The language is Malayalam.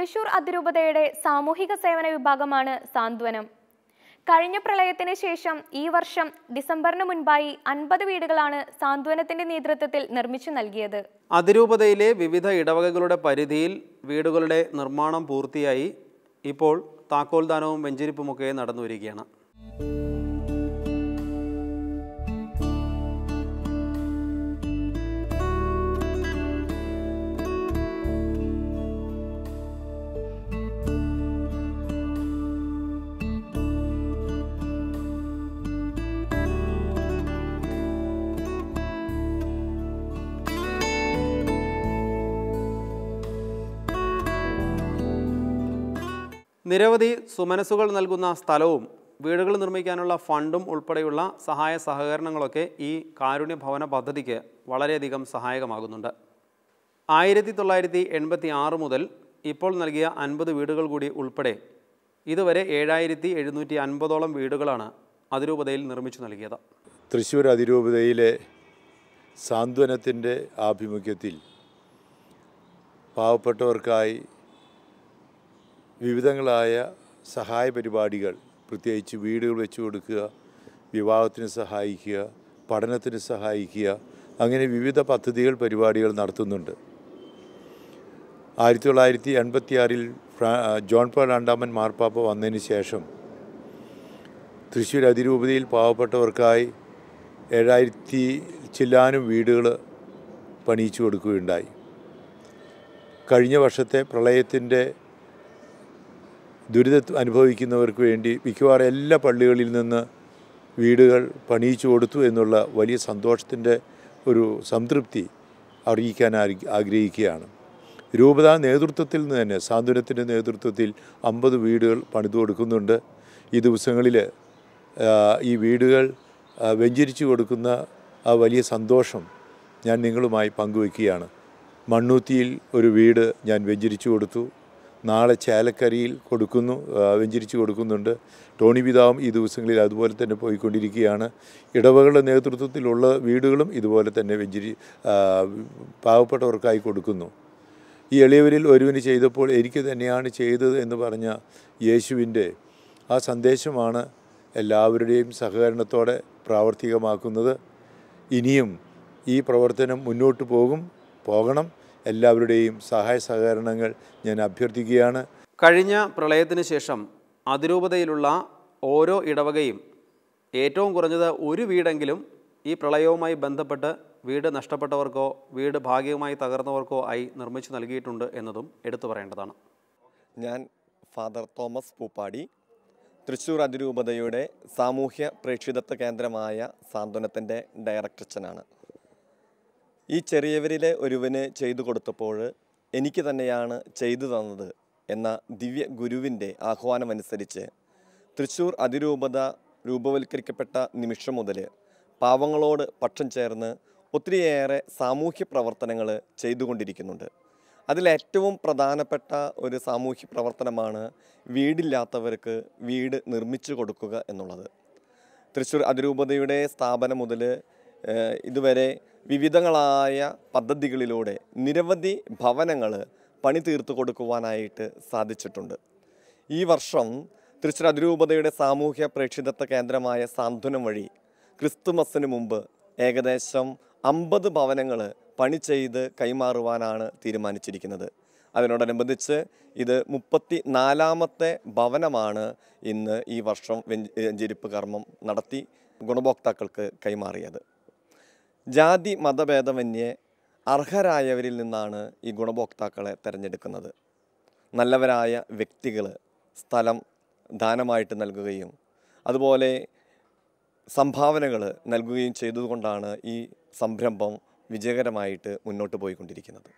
തൃശൂർ അതിരൂപതയുടെ സാമൂഹിക സേവന വിഭാഗമാണ് സാന്ത്വനം കഴിഞ്ഞ പ്രളയത്തിന് ശേഷം ഈ വർഷം ഡിസംബറിന് മുൻപായി അൻപത് വീടുകളാണ് സാന്ത്വനത്തിന്റെ നേതൃത്വത്തിൽ നിർമ്മിച്ചു നൽകിയത് അതിരൂപതയിലെ വിവിധ ഇടവകകളുടെ പരിധിയിൽ വീടുകളുടെ നിർമ്മാണം പൂർത്തിയായി ഇപ്പോൾ താക്കോൽദാനവും വെഞ്ചരിപ്പുമൊക്കെ Thank you. നിരവധി സുമനസുകൾ നൽകുന്ന സ്ഥലവും വീടുകൾ നിർമ്മിക്കാനുള്ള ഫണ്ടും ഉൾപ്പെടെയുള്ള സഹായ സഹകരണങ്ങളൊക്കെ ഈ കാരുണ്യ ഭവന പദ്ധതിക്ക് വളരെയധികം സഹായകമാകുന്നുണ്ട് ആയിരത്തി തൊള്ളായിരത്തി എൺപത്തി ആറ് മുതൽ ഇപ്പോൾ നൽകിയ അൻപത് വീടുകൾ കൂടി ഉൾപ്പെടെ ഇതുവരെ ഏഴായിരത്തി എഴുന്നൂറ്റി അൻപതോളം വീടുകളാണ് അതിരൂപതയിൽ നിർമ്മിച്ചു നൽകിയത് തൃശ്ശൂർ അതിരൂപതയിലെ സാന്ത്വനത്തിൻ്റെ ആഭിമുഖ്യത്തിൽ പാവപ്പെട്ടവർക്കായി വിവിധങ്ങളായ സഹായ പരിപാടികൾ പ്രത്യേകിച്ച് വീടുകൾ വെച്ചു കൊടുക്കുക വിവാഹത്തിന് സഹായിക്കുക പഠനത്തിന് സഹായിക്കുക അങ്ങനെ വിവിധ പദ്ധതികൾ പരിപാടികൾ നടത്തുന്നുണ്ട് ആയിരത്തി തൊള്ളായിരത്തി എൺപത്തിയാറിൽ ജോൺ പോൾ രണ്ടാമൻ മാർപ്പാപ്പ വന്നതിന് ശേഷം തൃശ്ശൂർ അതിരൂപതയിൽ പാവപ്പെട്ടവർക്കായി ഏഴായിരത്തി ചില്ലാനും വീടുകൾ പണിയിച്ചു കൊടുക്കുകയുണ്ടായി കഴിഞ്ഞ വർഷത്തെ പ്രളയത്തിൻ്റെ ദുരിതം അനുഭവിക്കുന്നവർക്ക് വേണ്ടി മിക്കവാറും എല്ലാ പള്ളികളിൽ നിന്ന് വീടുകൾ പണിയിച്ചു കൊടുത്തു എന്നുള്ള വലിയ സന്തോഷത്തിൻ്റെ ഒരു സംതൃപ്തി അറിയിക്കാൻ ആഗ്രഹിക്കുകയാണ് രൂപതാ നേതൃത്വത്തിൽ നിന്ന് തന്നെ സാന്ത്വനത്തിൻ്റെ നേതൃത്വത്തിൽ അമ്പത് വീടുകൾ പണിതു കൊടുക്കുന്നുണ്ട് ഈ ദിവസങ്ങളിൽ ഈ വീടുകൾ വ്യഞ്ചരിച്ചു കൊടുക്കുന്ന ആ വലിയ സന്തോഷം ഞാൻ നിങ്ങളുമായി പങ്കുവെക്കുകയാണ് മണ്ണൂത്തിയിൽ ഒരു വീട് ഞാൻ വ്യഞ്ചരിച്ചു കൊടുത്തു നാളെ ചാലക്കരയിൽ കൊടുക്കുന്നു വെഞ്ചിരിച്ച് കൊടുക്കുന്നുണ്ട് ടോണി പിതാവും ഈ ദിവസങ്ങളിൽ അതുപോലെ തന്നെ പോയിക്കൊണ്ടിരിക്കുകയാണ് ഇടവകളുടെ നേതൃത്വത്തിലുള്ള വീടുകളും ഇതുപോലെ തന്നെ വെഞ്ചിരി പാവപ്പെട്ടവർക്കായി കൊടുക്കുന്നു ഈ എളിയവരിൽ ഒരുവിന് ചെയ്തപ്പോൾ എനിക്ക് തന്നെയാണ് ചെയ്തത് എന്ന് പറഞ്ഞ യേശുവിൻ്റെ ആ സന്ദേശമാണ് എല്ലാവരുടെയും സഹകരണത്തോടെ പ്രാവർത്തികമാക്കുന്നത് ഇനിയും ഈ പ്രവർത്തനം മുന്നോട്ട് പോകും പോകണം എല്ലാവരുടെയും സഹായ സഹകരണങ്ങൾ ഞാൻ അഭ്യർത്ഥിക്കുകയാണ് കഴിഞ്ഞ പ്രളയത്തിന് ശേഷം അതിരൂപതയിലുള്ള ഓരോ ഇടവകയും ഏറ്റവും കുറഞ്ഞത് ഒരു വീടെങ്കിലും ഈ പ്രളയവുമായി ബന്ധപ്പെട്ട് വീട് നഷ്ടപ്പെട്ടവർക്കോ വീട് ഭാഗികമായി തകർന്നവർക്കോ ആയി നിർമ്മിച്ചു നൽകിയിട്ടുണ്ട് എന്നതും എടുത്തു പറയേണ്ടതാണ് ഞാൻ ഫാദർ തോമസ് പൂപ്പാടി തൃശ്ശൂർ അതിരൂപതയുടെ സാമൂഹ്യ പ്രേക്ഷിതത്വ കേന്ദ്രമായ സാന്ത്വനത്തിൻ്റെ ഡയറക്ടർച്ചനാണ് ഈ ചെറിയവരിലെ ഒരുവന് ചെയ്തു കൊടുത്തപ്പോൾ എനിക്ക് തന്നെയാണ് ചെയ്തു തന്നത് എന്ന ദിവ്യ ഗുരുവിൻ്റെ ആഹ്വാനമനുസരിച്ച് തൃശ്ശൂർ അതിരൂപത രൂപവൽക്കരിക്കപ്പെട്ട നിമിഷം മുതൽ പാവങ്ങളോട് പക്ഷം ചേർന്ന് ഒത്തിരിയേറെ സാമൂഹ്യ പ്രവർത്തനങ്ങൾ ചെയ്തുകൊണ്ടിരിക്കുന്നുണ്ട് അതിലേറ്റവും പ്രധാനപ്പെട്ട ഒരു സാമൂഹ്യ പ്രവർത്തനമാണ് വീടില്ലാത്തവർക്ക് വീട് നിർമ്മിച്ചു കൊടുക്കുക എന്നുള്ളത് തൃശ്ശൂർ അതിരൂപതയുടെ സ്ഥാപനം മുതൽ ഇതുവരെ വിവിധങ്ങളായ പദ്ധതികളിലൂടെ നിരവധി ഭവനങ്ങൾ പണി തീർത്തു കൊടുക്കുവാനായിട്ട് സാധിച്ചിട്ടുണ്ട് ഈ വർഷം തൃശ്ശൂർ അതിരൂപതയുടെ സാമൂഹ്യ പ്രേക്ഷിതത്വ കേന്ദ്രമായ സാന്ത്വനം വഴി ക്രിസ്തുമസിന് മുമ്പ് ഏകദേശം അമ്പത് ഭവനങ്ങൾ പണി ചെയ്ത് കൈമാറുവാനാണ് തീരുമാനിച്ചിരിക്കുന്നത് അതിനോടനുബന്ധിച്ച് ഇത് മുപ്പത്തി നാലാമത്തെ ഭവനമാണ് ഇന്ന് ഈ വർഷം വെഞ്ചിരിപ്പ് കർമ്മം നടത്തി ഗുണഭോക്താക്കൾക്ക് കൈമാറിയത് ജാതി മതഭേദമന്യേ അർഹരായവരിൽ നിന്നാണ് ഈ ഗുണഭോക്താക്കളെ തിരഞ്ഞെടുക്കുന്നത് നല്ലവരായ വ്യക്തികൾ സ്ഥലം ദാനമായിട്ട് നൽകുകയും അതുപോലെ സംഭാവനകൾ നൽകുകയും ചെയ്തതുകൊണ്ടാണ് ഈ സംരംഭം വിജയകരമായിട്ട് മുന്നോട്ട് പോയിക്കൊണ്ടിരിക്കുന്നത്